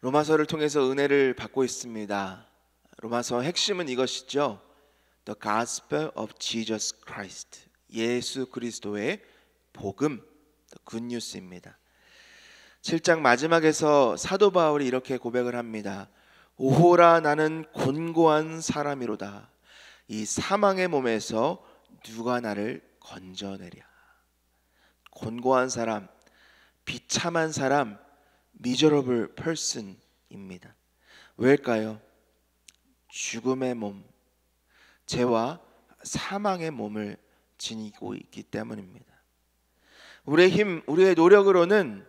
로마서를 통해서 은혜를 받고 있습니다. 로마서 핵심은 이것이죠. The Gospel of Jesus Christ. 예수 그리스도의 복음, 굿뉴스입니다. 7장 마지막에서 사도 바울이 이렇게 고백을 합니다. 오호라 나는 곤고한 사람이로다. 이 사망의 몸에서 누가 나를 건져내랴. 곤고한 사람, 비참한 사람, 미 i s e person입니다. 왜일까요? 죽음의 몸, 죄와 사망의 몸을 지니고 있기 때문입니다. 우리의 힘, 우리의 노력으로는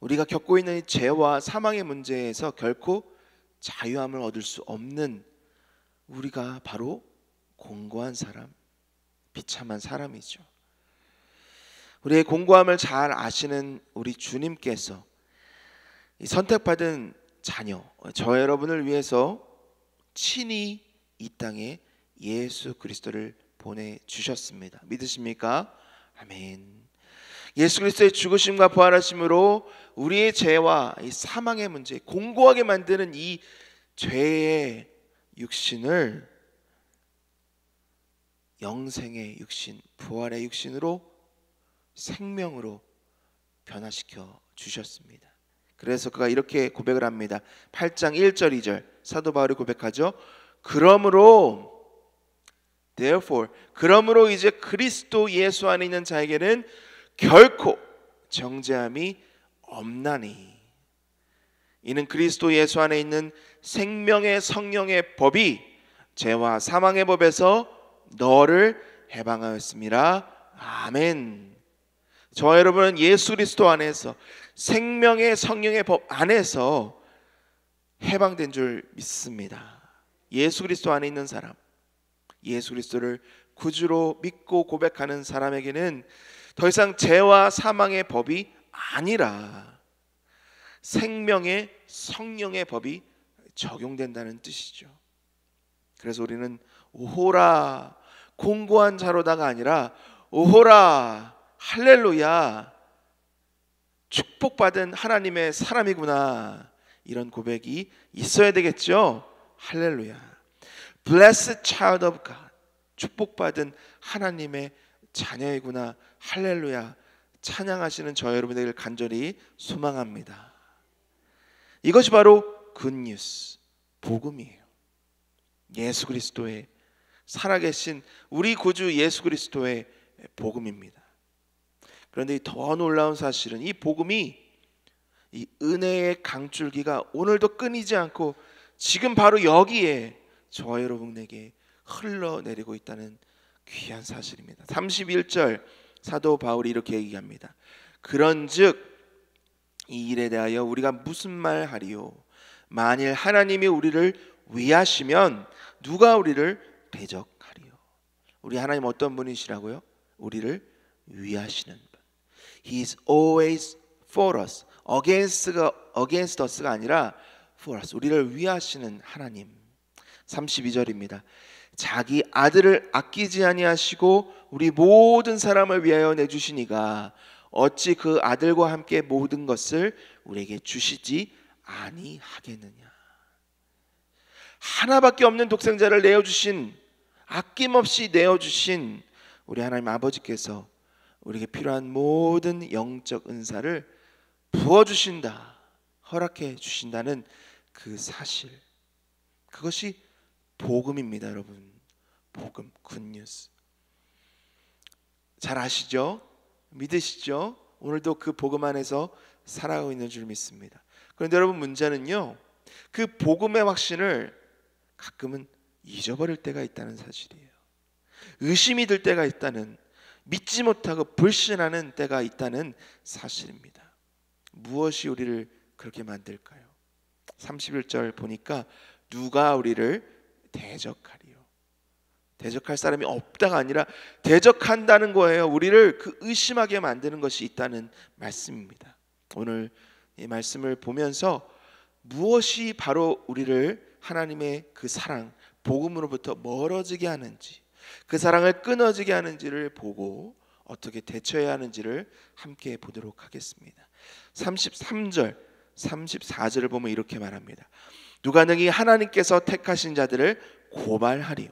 우리가 겪고 있는 죄와 사망의 문제에서 결코 자유함을 얻을 수 없는 우리가 바로 공고한 사람, 비참한 사람이죠. 우리의 공고함을 잘 아시는 우리 주님께서 선택받은 자녀, 저 여러분을 위해서 친히 이 땅에 예수 그리스도를 보내 주셨습니다. 믿으십니까? 아멘. 예수 그리스도의 죽으심과 부활하심으로 우리의 죄와 사망의 문제 공고하게 만드는 이 죄의 육신을 영생의 육신, 부활의 육신으로 생명으로 변화시켜 주셨습니다. 그래서 그가 이렇게 고백을 합니다. 8장 1절 2절 사도 바울이 고백하죠. 그러므로 therefore 그러므로 이제 그리스도 예수 안에 있는 자에게는 결코 정죄함이 없나니 이는 그리스도 예수 안에 있는 생명의 성령의 법이 죄와 사망의 법에서 너를 해방하였습니다. 아멘. 저와 여러분은 예수 그리스도 안에서 생명의 성령의 법 안에서 해방된 줄 믿습니다. 예수 그리스도 안에 있는 사람, 예수 그리스도를 구주로 믿고 고백하는 사람에게는 더 이상 죄와 사망의 법이 아니라 생명의 성령의 법이 적용된다는 뜻이죠. 그래서 우리는 오호라 공고한 자로다가 아니라 오호라 할렐루야 축복받은 하나님의 사람이구나. 이런 고백이 있어야 되겠죠. 할렐루야. Blessed child of God. 축복받은 하나님의 자녀이구나. 할렐루야. 찬양하시는 저 여러분들을 간절히 소망합니다. 이것이 바로 굿뉴스 복음이에요. 예수 그리스도의 살아계신 우리 구주 예수 그리스도의 복음입니다. 그런데 더 놀라운 사실은 이 복음이 이 은혜의 강줄기가 오늘도 끊이지 않고 지금 바로 여기에 저와 여러분에게 흘러내리고 있다는 귀한 사실입니다. 31절 사도 바울이 이렇게 얘기합니다. 그런즉 이 일에 대하여 우리가 무슨 말 하리요? 만일 하나님이 우리를 위하시면 누가 우리를 대적하리요? 우리 하나님 어떤 분이시라고요? 우리를 위하시는 He is always for us. against가 against us가 아니라 for us. 우리를 위하시는 하나님. 32절입니다. 자기 아들을 아끼지 아니하시고 우리 모든 사람을 위하여 내 주시니가 어찌 그 아들과 함께 모든 것을 우리에게 주시지 아니하겠느냐. 하나밖에 없는 독생자를 내어 주신 아낌없이 내어 주신 우리 하나님 아버지께서 우리에게 필요한 모든 영적 은사를 부어 주신다. 허락해 주신다는 그 사실. 그것이 복음입니다, 여러분. 복음 굿뉴스. 잘 아시죠? 믿으시죠? 오늘도 그 복음 안에서 살아가고 있는 줄 믿습니다. 그런데 여러분 문제는요. 그 복음의 확신을 가끔은 잊어버릴 때가 있다는 사실이에요. 의심이 들 때가 있다는 믿지 못하고 불신하는 때가 있다는 사실입니다. 무엇이 우리를 그렇게 만들까요? 31절 보니까 누가 우리를 대적하리요. 대적할 사람이 없다가 아니라 대적한다는 거예요. 우리를 그 의심하게 만드는 것이 있다는 말씀입니다. 오늘 이 말씀을 보면서 무엇이 바로 우리를 하나님의 그 사랑, 복음으로부터 멀어지게 하는지 그 사랑을 끊어지게 하는지를 보고 어떻게 대처해야 하는지를 함께 보도록 하겠습니다. 33절, 34절을 보면 이렇게 말합니다. 누가 능히 하나님께서 택하신 자들을 고발하리요.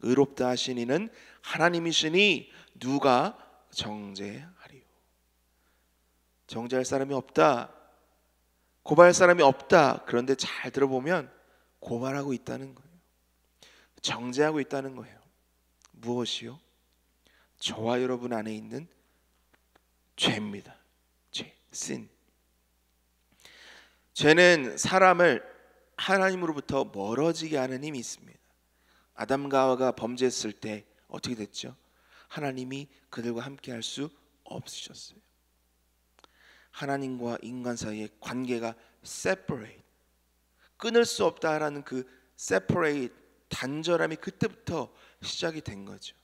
의롭다 하신 이는 하나님이시니 누가 정죄하리요. 정죄할 사람이 없다. 고발할 사람이 없다. 그런데 잘 들어보면 고발하고 있다는 거예요. 정죄하고 있다는 거예요. 무엇이요? 저와 여러분 안에 있는 죄입니다. 죄, 신. 죄는 사람을 하나님으로부터 멀어지게 하는 힘이 있습니다. 아담과 하와가 범죄했을 때 어떻게 됐죠? 하나님이 그들과 함께 할수 없으셨어요. 하나님과 인간 사이의 관계가 separate 끊을 수 없다라는 그 separate 단절함이 그때부터 시작이 된 거죠.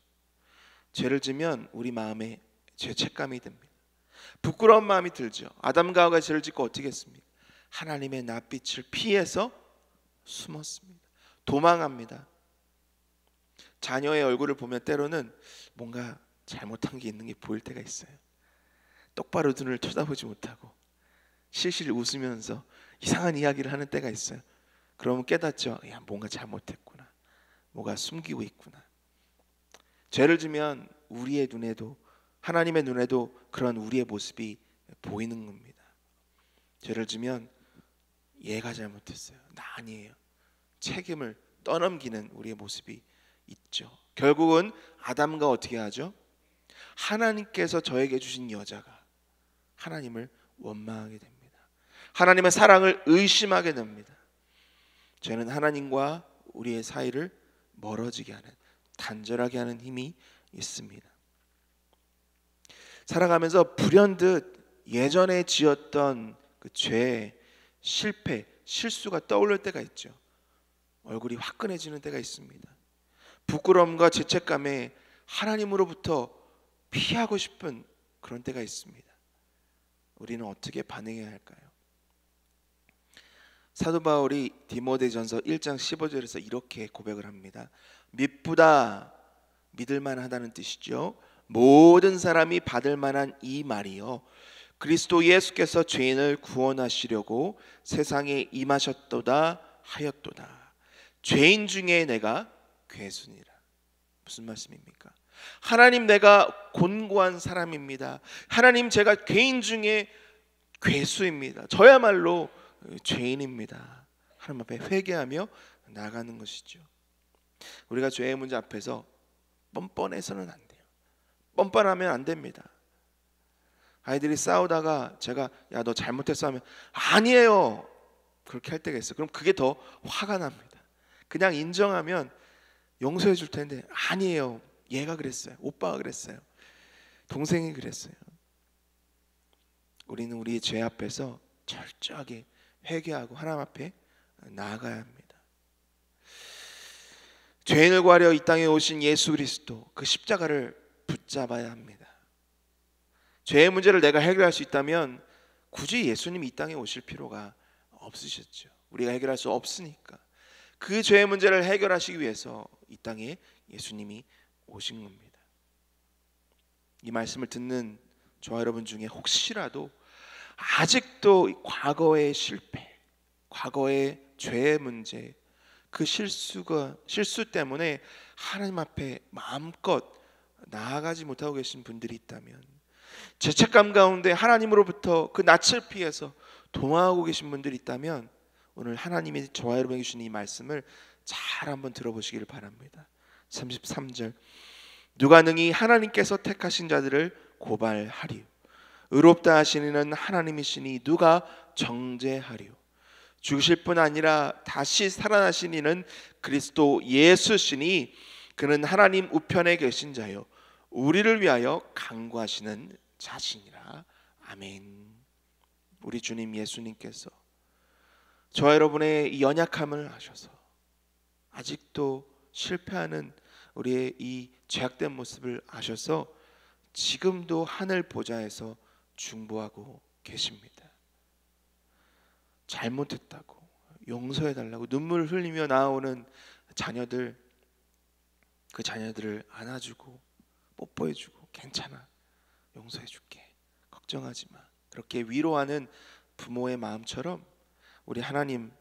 죄를 지면 우리 마음에 죄책감이 듭니다. 부끄러운 마음이 들죠. 아담과 하와가 죄를 짓고 어떻게 했습니까? 하나님의 낯빛을 피해서 숨었습니다. 도망합니다. 자녀의 얼굴을 보면 때로는 뭔가 잘못한 게 있는 게 보일 때가 있어요. 똑바로 눈을 쳐다보지 못하고 실실 웃으면서 이상한 이야기를 하는 때가 있어요. 그러면 깨닫죠. 야, 뭔가 잘못했구나. 뭐가 숨기고 있구나. 죄를 지면 우리의 눈에도 하나님의 눈에도 그런 우리의 모습이 보이는 겁니다. 죄를 지면 얘가 잘못했어요. 나 아니에요. 책임을 떠넘기는 우리의 모습이 있죠. 결국은 아담과 어떻게 하죠? 하나님께서 저에게 주신 여자가 하나님을 원망하게 됩니다. 하나님의 사랑을 의심하게 됩니다. 죄는 하나님과 우리의 사이를 멀어지게 하는 단절하게 하는 힘이 있습니다. 살아가면서 불현듯 예전에 지었던 그 죄, 실패, 실수가 떠올릴 때가 있죠. 얼굴이 화끈해지는 때가 있습니다. 부끄러움과 죄책감에 하나님으로부터 피하고 싶은 그런 때가 있습니다. 우리는 어떻게 반응해야 할까요? 사도 바울이 디모데전서 1장 15절에서 이렇게 고백을 합니다. 믿쁘다 믿을 만하다는 뜻이죠. 모든 사람이 받을 만한 이 말이요. 그리스도 예수께서 죄인을 구원하시려고 세상에 임하셨도다 하였도다. 죄인 중에 내가 괴순이라. 무슨 말씀입니까? 하나님 내가 곤고한 사람입니다. 하나님 제가 괴인 중에 괴수입니다. 저야말로 죄인입니다. 하나님 앞에 회개하며 나가는 것이죠. 우리가 죄의 문제 앞에서 뻔뻔해서는 안 돼요. 뻔뻔하면 안 됩니다. 아이들이 싸우다가 제가 야 너 잘못했어 하면 아니에요. 그렇게 할 때가 있어. 그럼 그게 더 화가 납니다. 그냥 인정하면 용서해 줄 텐데 아니에요. 얘가 그랬어요. 오빠가 그랬어요. 동생이 그랬어요. 우리는 우리의 죄 앞에서 철저하게 회개하고 하나님 앞에 나아가야 합니다. 죄인을 구하려 이 땅에 오신 예수 그리스도 그 십자가를 붙잡아야 합니다. 죄의 문제를 내가 해결할 수 있다면 굳이 예수님이 이 땅에 오실 필요가 없으셨죠. 우리가 해결할 수 없으니까 그 죄의 문제를 해결하시기 위해서 이 땅에 예수님이 오신 겁니다. 이 말씀을 듣는 저와 여러분 중에 혹시라도 아직도 과거의 실패, 과거의 죄의 문제, 그 실수가 실수 때문에 하나님 앞에 마음껏 나아가지 못하고 계신 분들이 있다면 죄책감 가운데 하나님으로부터 그 낯을 피해서 도망하고 계신 분들이 있다면 오늘 하나님이 저와 여러분에게 주신 이 말씀을 잘 한번 들어보시기를 바랍니다. 33절 누가 능히 하나님께서 택하신 자들을 고발하리 의롭다 하시는 하나님이시니 누가 정죄하리요 죽으실 뿐 아니라 다시 살아나시니는 그리스도 예수시니 그는 하나님 우편에 계신 자요 우리를 위하여 강구하시는 자신이라 아멘 우리 주님 예수님께서 저 여러분의 연약함을 아셔서 아직도 실패하는 우리의 이 죄악된 모습을 아셔서 지금도 하늘 보좌에서 중보하고 계십니다. 잘못했다고 용서해 달라고 눈물을 흘리며 나오는 자녀들 그 자녀들을 안아주고 뽀뽀해 주고 괜찮아. 용서해 줄게. 걱정하지 마. 그렇게 위로하는 부모의 마음처럼 우리 하나님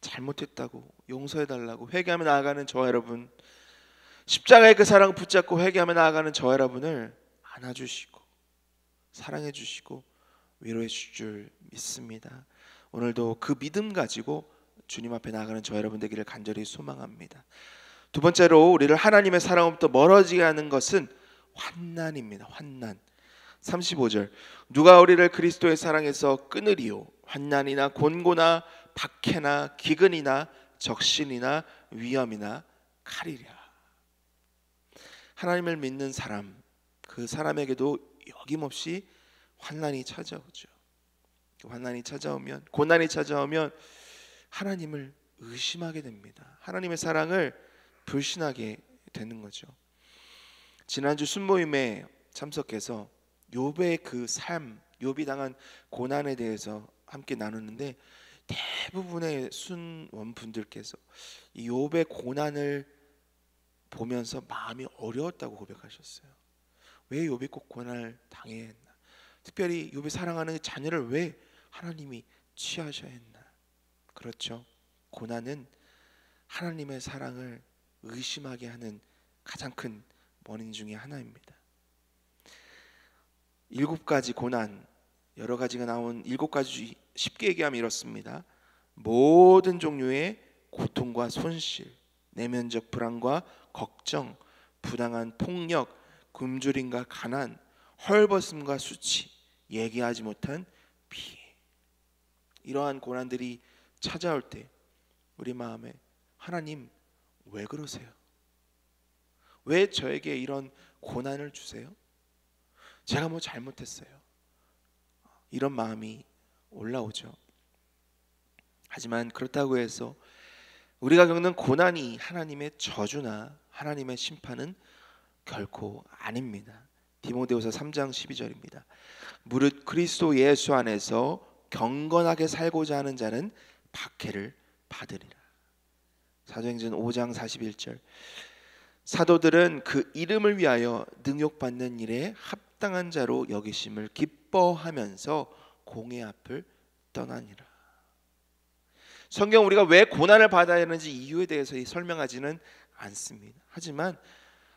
잘못했다고 용서해 달라고 회개하며 나아가는 저 여러분 십자가의 그사랑 붙잡고 회개하며 나아가는 저 여러분을 안아주시고 사랑해 주시고 위로해 주실 줄 믿습니다. 오늘도 그 믿음 가지고 주님 앞에 나가는 저 여러분 되기를 간절히 소망합니다. 두 번째로 우리를 하나님의 사랑으로부터 멀어지게 하는 것은 환난입니다. 환난. 35절. 누가 우리를 그리스도의 사랑에서 끊으리요? 환난이나 곤고나 박해나 기근이나 적신이나 위험이나 칼이랴. 하나님을 믿는 사람 그 사람에게도 여김없이 환난이 찾아오죠. 그 환난이 찾아오면 고난이 찾아오면 하나님을 의심하게 됩니다. 하나님의 사랑을 불신하게 되는 거죠. 지난주 순모임에 참석해서 욥의 그 삶, 욥이 당한 고난에 대해서 함께 나누는데 대부분의 순원 분들께서 이 욥의 고난을 보면서 마음이 어려웠다고 고백하셨어요. 왜 요비 꼭 고난을 당해야 했나? 특별히 욥이 사랑하는 자녀를 왜 하나님이 취하셔야 했나? 그렇죠. 고난은 하나님의 사랑을 의심하게 하는 가장 큰 원인 중의 하나입니다. 일곱 가지 고난 여러 가지가 나온 일곱 가지 쉽게 얘기하면 이렇습니다. 모든 종류의 고통과 손실, 내면적 불안과 걱정, 부당한 폭력, 굶주림과 가난, 헐벗음과 수치, 얘기하지 못한 피해. 이러한 고난들이 찾아올 때 우리 마음에 하나님 왜 그러세요? 왜 저에게 이런 고난을 주세요? 제가 뭐 잘못했어요? 이런 마음이 올라오죠. 하지만 그렇다고 해서 우리가 겪는 고난이 하나님의 저주나 하나님의 심판은 결코 아닙니다. 디모데후서 3장 12절입니다. 무릇 그리스도 예수 안에서 경건하게 살고자 하는 자는 박해를 받으리라. 사도행전 5장 41절. 사도들은 그 이름을 위하여 능욕받는 일에 합당한 자로 여기심을 기뻐하면서 공의 앞을 떠나니라. 성경 우리가 왜 고난을 받아야 하는지 이유에 대해서 설명하지는 않습니다. 하지만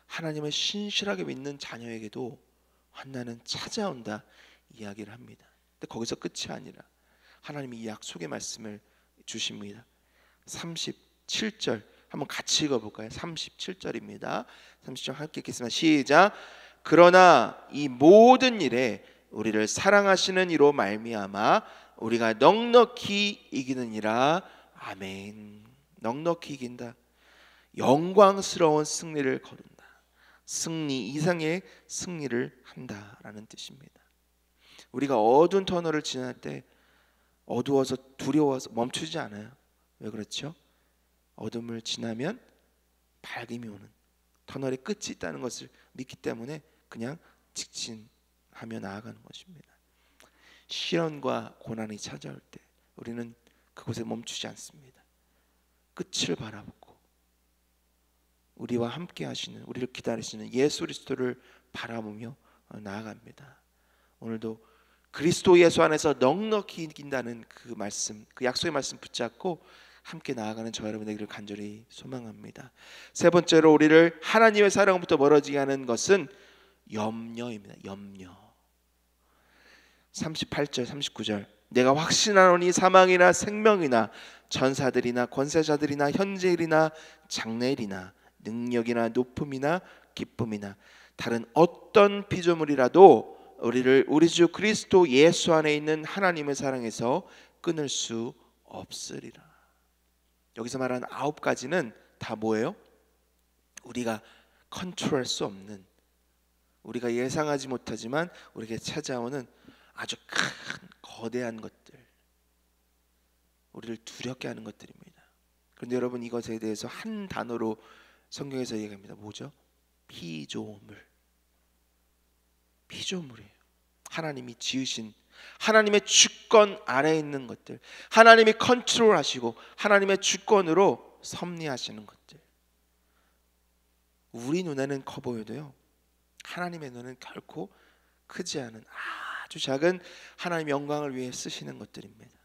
하나님을 신실하게 믿는 자녀에게도 환난은 찾아온다 이야기를 합니다. 근데 거기서 끝이 아니라 하나님이 약속의 말씀을 주십니다. 37절 한번 같이 읽어볼까요? 37절입니다. 30절 함께 읽겠습니다. 시작. 그러나 이 모든 일에 우리를 사랑하시는 이로 말미암아 우리가 넉넉히 이기는이라 아멘. 넉넉히 이긴다. 영광스러운 승리를 거둔다. 승리 이상의 승리를 한다라는 뜻입니다. 우리가 어두운 터널을 지날 때 어두워서 두려워서 멈추지 않아요. 왜 그렇죠? 어둠을 지나면 밝음이 오는 터널의 끝이 있다는 것을 믿기 때문에 그냥 직진하며 나아가는 것입니다. 시련과 고난이 찾아올 때 우리는 그곳에 멈추지 않습니다. 끝을 바라보고 우리와 함께 하시는 우리를 기다리시는 예수 그리스도를 바라보며 어, 나아갑니다. 오늘도 그리스도 예수 안에서 넉넉히 이긴다는 그 말씀, 그 약속의 말씀 붙잡고 함께 나아가는 저 여러분 되기를 간절히 소망합니다. 세 번째로 우리를 하나님의 사랑부터 멀어지게 하는 것은 염려입니다. 염려. 38절, 39절. 내가 확신하노니 사망이나 생명이나 전사들이나 권세자들이나 현재일이나 장래일이나 능력이나 높음이나 기쁨이나 다른 어떤 피조물이라도 우리를 우리 주 그리스도 예수 안에 있는 하나님의 사랑에서 끊을 수 없으리라. 여기서 말하는 아홉 가지는 다 뭐예요? 우리가 컨트롤할 수 없는 우리가 예상하지 못하지만 우리에게 찾아오는 아주 큰 거대한 것들 우리를 두렵게 하는 것들입니다. 그런데 여러분 이것에 대해서 한 단어로 성경에서 얘기합니다. 뭐죠? 피조물. 피조물이에요. 하나님이 지으신 하나님의 주권 아래에 있는 것들, 하나님이 컨트롤하시고 하나님의 주권으로 섭리하시는 것들. 우리 눈에는 커 보여도요. 하나님의 눈은 결코 크지 않은 아주 작은 하나님 영광을 위해 쓰시는 것들입니다.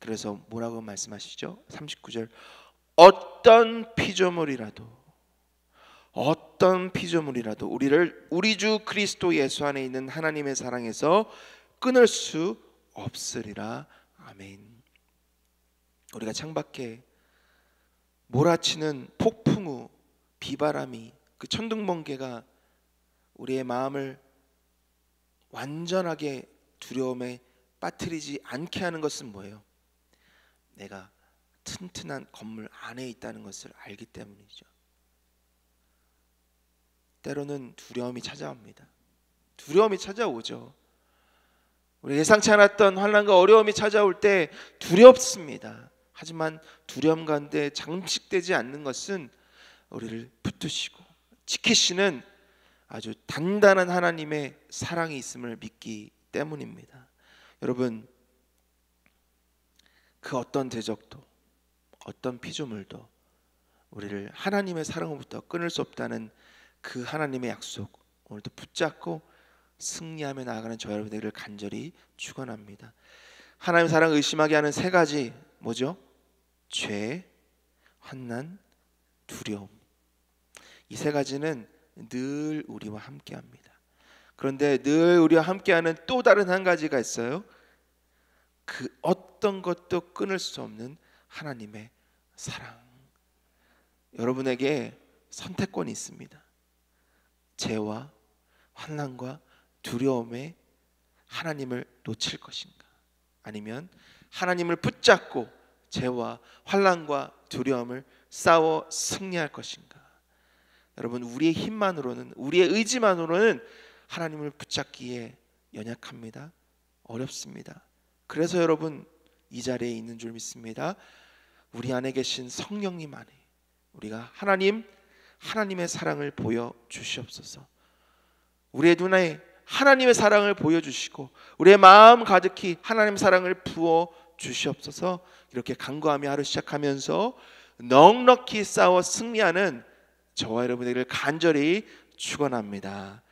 그래서 뭐라고 말씀하시죠? 39절 어떤 피조물이라도 어떤 피조물이라도 우리를 우리 주 그리스도 예수 안에 있는 하나님의 사랑에서 끊을 수 없으리라. 아멘. 우리가 창밖에 몰아치는 폭풍우, 비바람이 그 천둥번개가 우리의 마음을 완전하게 두려움에 빠뜨리지 않게 하는 것은 뭐예요? 내가 튼튼한 건물 안에 있다는 것을 알기 때문이죠. 때로는 두려움이 찾아옵니다. 두려움이 찾아오죠. 우리 예상치 않았던 환란과 어려움이 찾아올 때 두렵습니다. 하지만 두려움 가운데 장식되지 않는 것은 우리를 붙드시고 지키시는 아주 단단한 하나님의 사랑이 있음을 믿기 때문입니다. 여러분 그 어떤 대적도 어떤 피조물도 우리를 하나님의 사랑으로부터 끊을 수 없다는 그 하나님의 약속 오늘도 붙잡고 승리하며 나아가는 저 여러분들을 간절히 축원합니다. 하나님 의 사랑 을 의심하게 하는 세 가지 뭐죠? 죄, 환난, 두려움. 이 세 가지는 늘 우리와 함께합니다. 그런데 늘 우리와 함께하는 또 다른 한 가지가 있어요. 그 어떤 것도 끊을 수 없는 하나님의 사랑. 여러분에게 선택권이 있습니다. 죄와 환난과 두려움에 하나님을 놓칠 것인가? 아니면 하나님을 붙잡고 죄와 환난과 두려움을 싸워 승리할 것인가? 여러분 우리의 힘만으로는 우리의 의지만으로는 하나님을 붙잡기에 연약합니다. 어렵습니다. 그래서 여러분 이 자리에 있는 줄 믿습니다. 우리 안에 계신 성령님 안에 우리가 하나님 하나님의 사랑을 보여 주시옵소서. 우리의 눈에 하나님의 사랑을 보여 주시고 우리의 마음 가득히 하나님 사랑을 부어 주시옵소서. 이렇게 간구하며 하루 시작하면서 넉넉히 싸워 승리하는 저와 여러분들을 간절히 축원합니다.